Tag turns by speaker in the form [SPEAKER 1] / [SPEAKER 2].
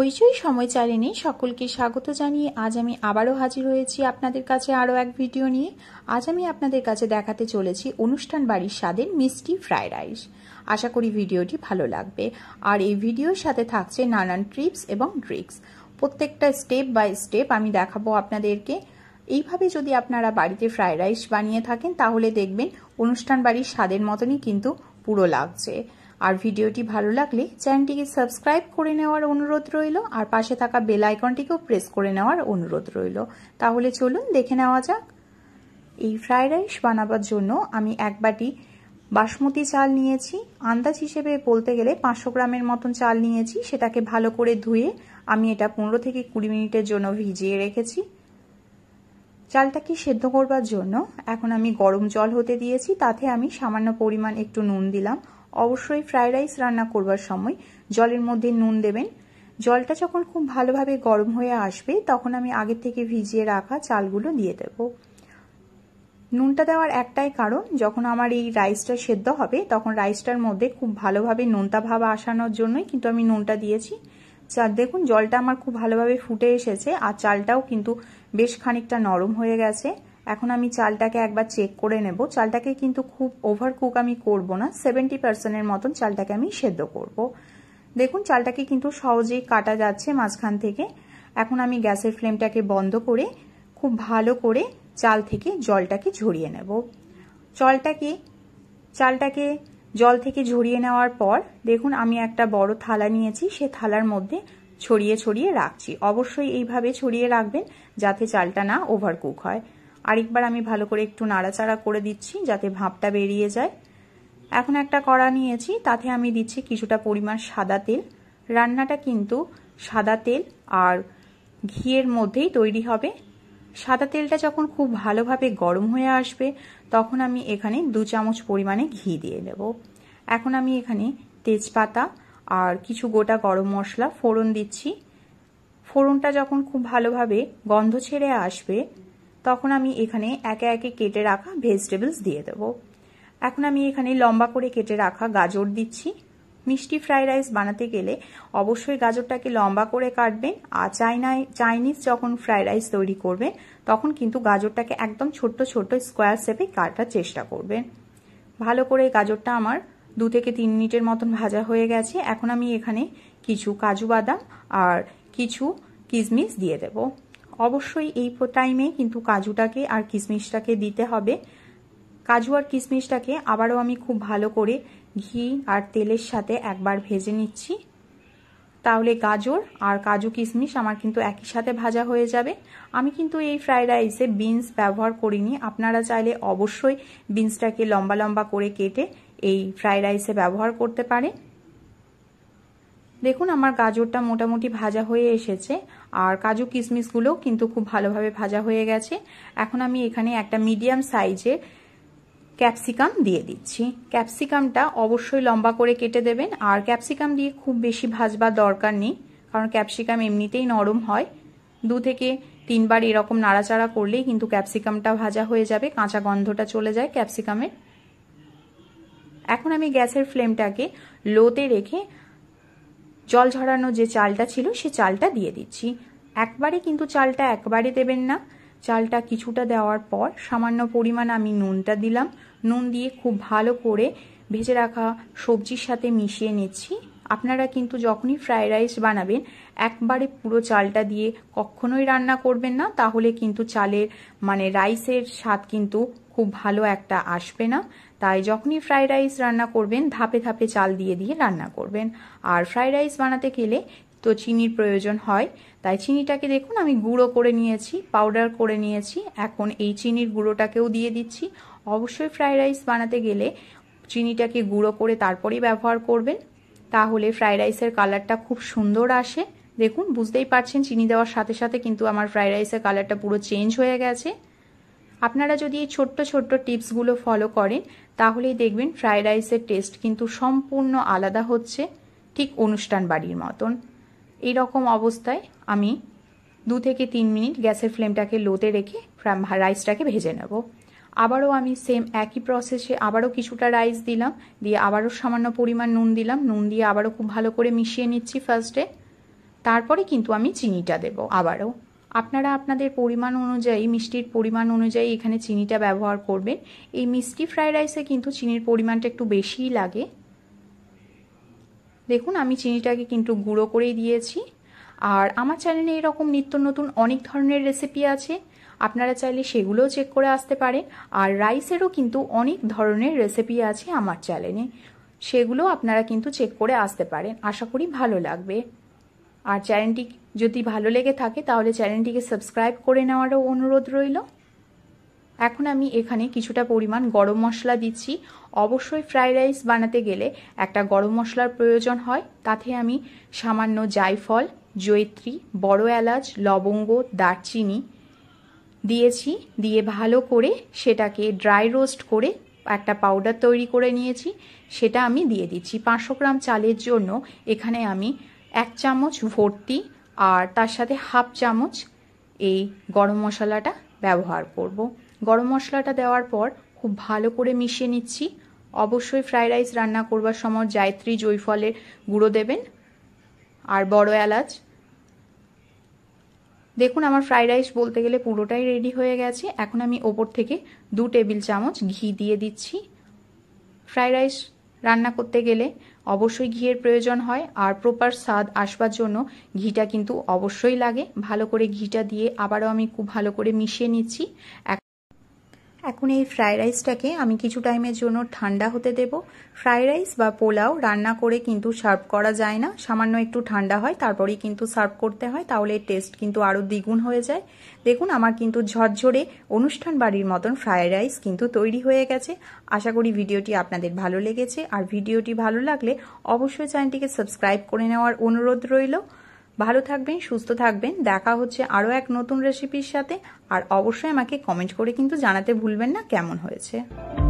[SPEAKER 1] হইচই সময় চালিনী সকলকে স্বাগত জানিয়ে আজ আমি আবারও হাজির হয়েছি আপনাদের কাছে আরও এক ভিডিও নিয়ে আজ আমি আপনাদের কাছে দেখাতে চলেছি অনুষ্ঠান বাড়ির স্বাদের মিষ্টি ফ্রায়েড রাইস আশা করি ভিডিওটি ভালো লাগবে আর এই ভিডিওর সাথে থাকছে নানান ট্রিপস এবং ড্রিক্স প্রত্যেকটা স্টেপ বাই স্টেপ আমি দেখাবো আপনাদেরকে এইভাবে যদি আপনারা বাড়িতে ফ্রায়েড রাইস বানিয়ে থাকেন তাহলে দেখবেন অনুষ্ঠান বাড়ির স্বাদের মতনই কিন্তু পুরো লাগছে আর ভিডিওটি ভালো লাগলে চ্যানেলটিকে সাবস্ক্রাইব করে নেওয়ার অনুরোধ রইল আর পাশে থাকা বেল আইকনটিকেও প্রেস করে নেওয়ার অনুরোধ রইল তাহলে চলুন দেখে নেওয়া যাক এই ফ্রাইড রাইস বানাবার জন্য আমি এক বাটি বাসমতি চাল নিয়েছি আন্দাজ হিসেবে বলতে গেলে পাঁচশো গ্রামের মতন চাল নিয়েছি সেটাকে ভালো করে ধুয়ে আমি এটা পনেরো থেকে কুড়ি মিনিটের জন্য ভিজিয়ে রেখেছি চালটাকে সেদ্ধ করবার জন্য এখন আমি গরম জল হতে দিয়েছি তাতে আমি সামান্য পরিমাণ একটু নুন দিলাম অবশ্যই ফ্রায়েড রাইস রান্না করবার সময় জলের মধ্যে নুন দেবেন জলটা যখন খুব ভালোভাবে গরম হয়ে আসবে তখন আমি আগে থেকে ভিজিয়ে রাখা চালগুলো দিয়ে দেব নুনটা দেওয়ার একটাই কারণ যখন আমার এই রাইসটা সেদ্ধ হবে তখন রাইসটার মধ্যে খুব ভালোভাবে নুনটা ভাব আসানোর জন্যই কিন্তু আমি নুনটা দিয়েছি চাল দেখুন জলটা আমার খুব ভালোভাবে ফুটে এসেছে আর চালটাও কিন্তু বেশ খানিকটা নরম হয়ে গেছে এখন আমি চালটাকে একবার চেক করে নেব চালটাকে কিন্তু খুব ওভার কুক আমি করব না সেভেন্টি পার্সেন্টের মতন চালটাকে আমি সেদ্ধ করব। দেখুন চালটাকে কিন্তু সহজেই কাটা যাচ্ছে মাঝখান থেকে এখন আমি গ্যাসের ফ্লেমটাকে বন্ধ করে খুব ভালো করে চাল থেকে জলটাকে ঝরিয়ে নেব চালটাকে চালটাকে জল থেকে ঝরিয়ে নেওয়ার পর দেখুন আমি একটা বড় থালা নিয়েছি সে থালার মধ্যে ছড়িয়ে ছড়িয়ে রাখছি অবশ্যই এইভাবে ছড়িয়ে রাখবেন যাতে চালটা না ওভারকুক হয় আরেকবার আমি ভালো করে একটু নাড়াচাড়া করে দিচ্ছি যাতে ভাপটা বেরিয়ে যায় এখন একটা কড়া নিয়েছি তাতে আমি দিচ্ছি কিছুটা পরিমাণ সাদা তেল রান্নাটা কিন্তু সাদা তেল আর ঘিয়ের মধ্যেই তৈরি হবে সাদা তেলটা যখন খুব ভালোভাবে গরম হয়ে আসবে তখন আমি এখানে দু চামচ পরিমাণে ঘি দিয়ে দেব এখন আমি এখানে তেজপাতা আর কিছু গোটা গরম মশলা ফোড়ন দিচ্ছি ফোড়নটা যখন খুব ভালোভাবে গন্ধ ছেড়ে আসবে তখন আমি এখানে একে একে কেটে রাখা ভেজিটেবলস দিয়ে দেব এখন আমি এখানে লম্বা করে কেটে রাখা গাজর দিচ্ছি মিষ্টি ফ্রাইড রাইস বানাতে গেলে অবশ্যই গাজরটাকে লম্বা করে কাটবেন আর চাইনায় চাইনিজ যখন ফ্রাইড রাইস তৈরি করবেন তখন কিন্তু গাজরটাকে একদম ছোট্ট ছোট্ট স্কোয়ার শেপে কাটার চেষ্টা করবেন ভালো করে গাজরটা আমার দু থেকে তিন মিনিটের মতন ভাজা হয়ে গেছে এখন আমি এখানে কিছু কাজু বাদাম আর কিছু কিশমিশ দিয়ে দেবো অবশ্যই এই টাইমে কিন্তু কাজুটাকে আর কিশমিশটাকে দিতে হবে কাজু আর কিশমিশটাকে আবারও আমি খুব ভালো করে ঘি আর তেলের সাথে একবার ভেজে নিচ্ছি তাহলে গাজর আর কাজু কিশমিশ আমার কিন্তু একই সাথে ভাজা হয়ে যাবে আমি কিন্তু এই ফ্রাইড রাইসে বিনস ব্যবহার করিনি আপনারা চাইলে অবশ্যই বিনসটাকে লম্বা লম্বা করে কেটে এই ফ্রাইড রাইসে ব্যবহার করতে পারেন দেখুন আমার গাজরটা মোটামুটি ভাজা হয়ে এসেছে আর কাজু কিশমিশগুলোও কিন্তু খুব ভালোভাবে ভাজা হয়ে গেছে এখন আমি এখানে একটা মিডিয়াম সাইজের ক্যাপসিকাম দিয়ে দিচ্ছি ক্যাপসিকামটা অবশ্যই লম্বা করে কেটে দেবেন আর ক্যাপসিকাম দিয়ে খুব বেশি ভাজবার দরকার নেই কারণ ক্যাপসিকাম এমনিতেই নরম হয় দু থেকে তিনবার এরকম নাড়াচাড়া করলেই কিন্তু ক্যাপসিকামটা ভাজা হয়ে যাবে কাঁচা গন্ধটা চলে যায় ক্যাপসিকামের এখন আমি গ্যাসের ফ্লেমটাকে লোতে রেখে জল ঝরানো যে চালটা ছিল সে চালটা দিয়ে দিচ্ছি একবারে কিন্তু চালটা একবারে দেবেন না চালটা কিছুটা দেওয়ার পর সামান্য পরিমাণ আমি নুনটা দিলাম নুন দিয়ে খুব ভালো করে ভেজে রাখা সবজির সাথে মিশিয়ে নিচ্ছি আপনারা কিন্তু যখনই ফ্রায়েড রাইস বানাবেন একবারে পুরো চালটা দিয়ে কখনোই রান্না করবেন না তাহলে কিন্তু চালের মানে রাইসের স্বাদ কিন্তু খুব ভালো একটা আসবে না তাই যখনই ফ্রাইড রাইস রান্না করবেন ধাপে ধাপে চাল দিয়ে দিয়ে রান্না করবেন আর ফ্রাইড রাইস বানাতে গেলে তো চিনির প্রয়োজন হয় তাই চিনিটাকে দেখুন আমি গুঁড়ো করে নিয়েছি পাউডার করে নিয়েছি এখন এই চিনির গুঁড়োটাকেও দিয়ে দিচ্ছি অবশ্যই ফ্রাইড রাইস বানাতে গেলে চিনিটাকে গুঁড়ো করে তারপরেই ব্যবহার করবেন তাহলে ফ্রাইড রাইসের কালারটা খুব সুন্দর আসে দেখুন বুঝতেই পারছেন চিনি দেওয়ার সাথে সাথে কিন্তু আমার ফ্রাইড রাইসের কালারটা পুরো চেঞ্জ হয়ে গেছে আপনারা যদি এই ছোট্ট ছোট্ট টিপসগুলো ফলো করেন তাহলেই দেখবেন ফ্রায়েড রাইসের টেস্ট কিন্তু সম্পূর্ণ আলাদা হচ্ছে ঠিক অনুষ্ঠান বাড়ির মতন এই রকম অবস্থায় আমি দু থেকে তিন মিনিট গ্যাসের ফ্লেমটাকে লোতে রেখে রাইসটাকে ভেজে নেব আবারও আমি সেম একই প্রসেসে আবারও কিছুটা রাইস দিলাম দিয়ে আবারও সামান্য পরিমাণ নুন দিলাম নুন দিয়ে আবারও খুব ভালো করে মিশিয়ে নিচ্ছি ফার্স্টে তারপরে কিন্তু আমি চিনিটা দেব আবারও আপনারা আপনাদের পরিমাণ অনুযায়ী মিষ্টির পরিমাণ অনুযায়ী এখানে চিনিটা ব্যবহার করবেন এই মিষ্টি ফ্রায়েড রাইসে কিন্তু চিনির পরিমাণটা একটু বেশিই লাগে দেখুন আমি চিনিটাকে কিন্তু গুঁড়ো করেই দিয়েছি আর আমার চ্যানেলে এরকম নিত্য নতুন অনেক ধরনের রেসিপি আছে আপনারা চাইলে সেগুলোও চেক করে আসতে পারেন আর রাইসেরও কিন্তু অনেক ধরনের রেসিপি আছে আমার চ্যানেলে সেগুলো আপনারা কিন্তু চেক করে আসতে পারেন আশা করি ভালো লাগবে আর চ্যানেলটি যদি ভালো লেগে থাকে তাহলে চ্যানেলটিকে সাবস্ক্রাইব করে নেওয়ারও অনুরোধ রইল এখন আমি এখানে কিছুটা পরিমাণ গরম মশলা দিচ্ছি অবশ্যই ফ্রাইড রাইস বানাতে গেলে একটা গরম মশলার প্রয়োজন হয় তাতে আমি সামান্য জায়ফল জৈত্রী বড় এলাচ লবঙ্গ দারচিনি দিয়েছি দিয়ে ভালো করে সেটাকে ড্রাই রোস্ট করে একটা পাউডার তৈরি করে নিয়েছি সেটা আমি দিয়ে দিচ্ছি পাঁচশো গ্রাম চালের জন্য এখানে আমি এক চামচ ভর্তি আর তার সাথে হাফ চামচ এই গরম মশলাটা ব্যবহার করব। গরম মশলাটা দেওয়ার পর খুব ভালো করে মিশিয়ে নিচ্ছি অবশ্যই ফ্রাইড রাইস রান্না করবার সময় জায়ত্রী জৈফলের গুঁড়ো দেবেন আর বড় এলাচ দেখুন আমার ফ্রাইড রাইস বলতে গেলে পুরোটাই রেডি হয়ে গেছে এখন আমি ওপর থেকে দু টেবিল চামচ ঘি দিয়ে দিচ্ছি ফ্রাইড রাইস রান্না করতে গেলে অবশ্যই ঘিয়ের প্রয়োজন হয় আর প্রপার স্বাদ আসবার জন্য ঘিটা কিন্তু অবশ্যই লাগে ভালো করে ঘিটা দিয়ে আবারও আমি খুব ভালো করে মিশিয়ে নিচ্ছি এখন এই ফ্রায়েড রাইসটাকে আমি কিছু টাইমের জন্য ঠান্ডা হতে দেব ফ্রায়েড রাইস বা পোলাও রান্না করে কিন্তু সার্ভ করা যায় না সামান্য একটু ঠান্ডা হয় তারপরেই কিন্তু সার্ভ করতে হয় তাহলে টেস্ট কিন্তু আরও দ্বিগুণ হয়ে যায় দেখুন আমার কিন্তু ঝরঝরে অনুষ্ঠান বাড়ির মতন ফ্রায়েড রাইস কিন্তু তৈরি হয়ে গেছে আশা করি ভিডিওটি আপনাদের ভালো লেগেছে আর ভিডিওটি ভালো লাগলে অবশ্যই চ্যানেলটিকে সাবস্ক্রাইব করে নেওয়ার অনুরোধ রইল ভালো থাকবেন সুস্থ থাকবেন দেখা হচ্ছে আরও এক নতুন রেসিপির সাথে আর অবশ্যই আমাকে কমেন্ট করে কিন্তু জানাতে ভুলবেন না কেমন হয়েছে